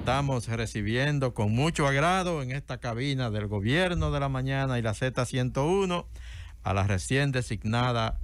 estamos recibiendo con mucho agrado en esta cabina del Gobierno de la Mañana y la Z101 a la recién designada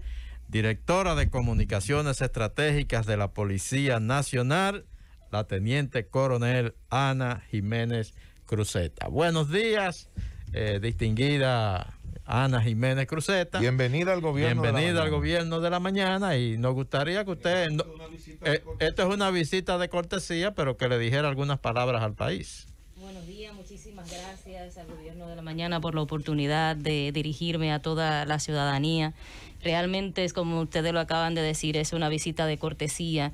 directora de Comunicaciones Estratégicas de la Policía Nacional, la teniente coronel Ana Jiménez Cruzeta. Buenos días, eh, distinguida Ana Jiménez Cruzeta. Bienvenida al gobierno. Bienvenida al gobierno de la mañana y nos gustaría que usted... esta eh, esto es una visita de cortesía, pero que le dijera algunas palabras al país. Buenos días, muchísimas gracias al Gobierno de la Mañana por la oportunidad de dirigirme a toda la ciudadanía. Realmente es como ustedes lo acaban de decir, es una visita de cortesía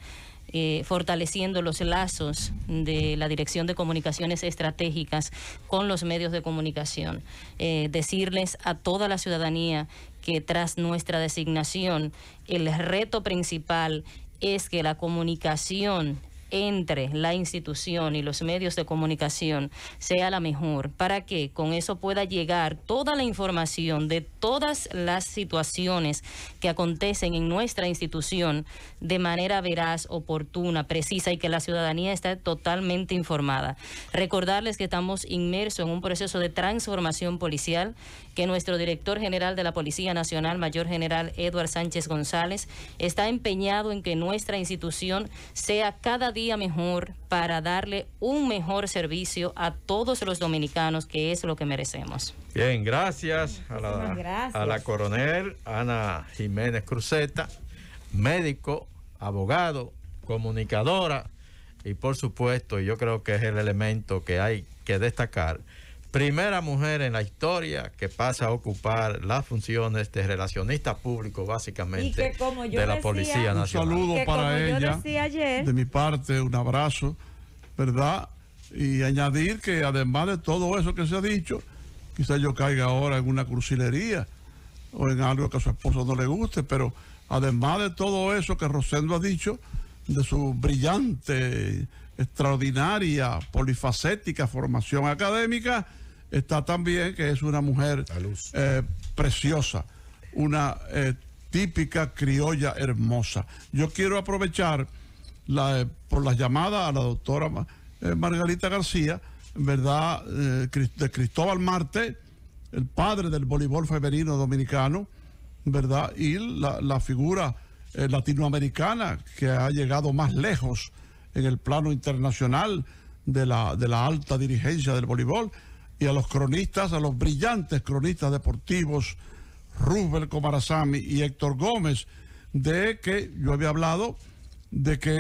eh, fortaleciendo los lazos de la Dirección de Comunicaciones Estratégicas con los medios de comunicación. Eh, decirles a toda la ciudadanía que tras nuestra designación el reto principal es que la comunicación entre la institución y los medios de comunicación sea la mejor para que con eso pueda llegar toda la información de todas las situaciones que acontecen en nuestra institución de manera veraz, oportuna, precisa y que la ciudadanía esté totalmente informada. Recordarles que estamos inmersos en un proceso de transformación policial que nuestro director general de la Policía Nacional, Mayor General edward Sánchez González, está empeñado en que nuestra institución sea cada día mejor para darle un mejor servicio a todos los dominicanos, que es lo que merecemos. Bien, gracias a la, A la coronel Ana Jiménez Cruzeta, médico, abogado, comunicadora y por supuesto, yo creo que es el elemento que hay que destacar, primera mujer en la historia que pasa a ocupar las funciones de relacionista público, básicamente, de la Policía Nacional. Un saludo para ella. de mi parte, un abrazo, ¿verdad? Y añadir que además de todo eso que se ha dicho, quizá yo caiga ahora en una crucilería o en algo que a su esposo no le guste, pero además de todo eso que Rosendo ha dicho, de su brillante, extraordinaria, polifacética formación académica, está también que es una mujer eh, preciosa, una eh, típica criolla hermosa. Yo quiero aprovechar eh, por las llamadas a la doctora Margarita García, ¿verdad? de Cristóbal Marte, el padre del voleibol femenino dominicano, ¿verdad? Y la, figura latinoamericana que ha llegado más lejos en el plano internacional de la, de la alta dirigencia del voleibol y a los cronistas, a los brillantes cronistas deportivos, Rubel Comarazami y Héctor Gómez, de que yo había hablado de que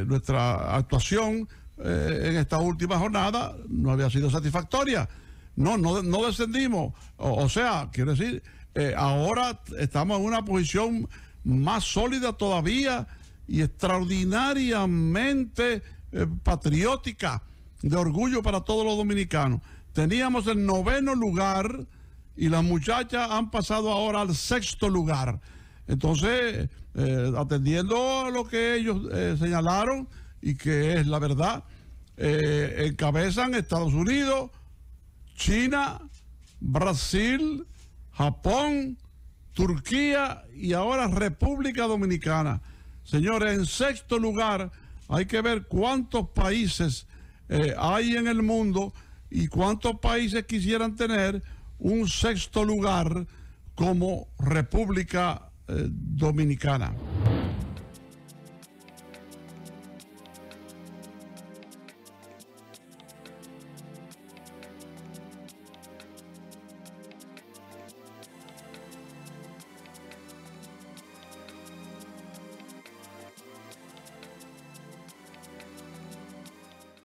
eh, nuestra actuación eh, en esta última jornada no había sido satisfactoria. No, no, descendimos. O, sea, quiero decir, eh, ahora estamos en una posición más sólida todavía y extraordinariamente patriótica, de orgullo para todos los dominicanos. Teníamos el noveno lugar y las muchachas han pasado ahora al sexto lugar. Entonces, eh, atendiendo a lo que ellos eh, señalaron y que es la verdad, eh, encabezan Estados Unidos, China, Brasil, Japón, Turquía y ahora República Dominicana. Señores, en sexto lugar hay que ver cuántos países hay en el mundo ¿Y cuántos países quisieran tener un sexto lugar como República eh, Dominicana?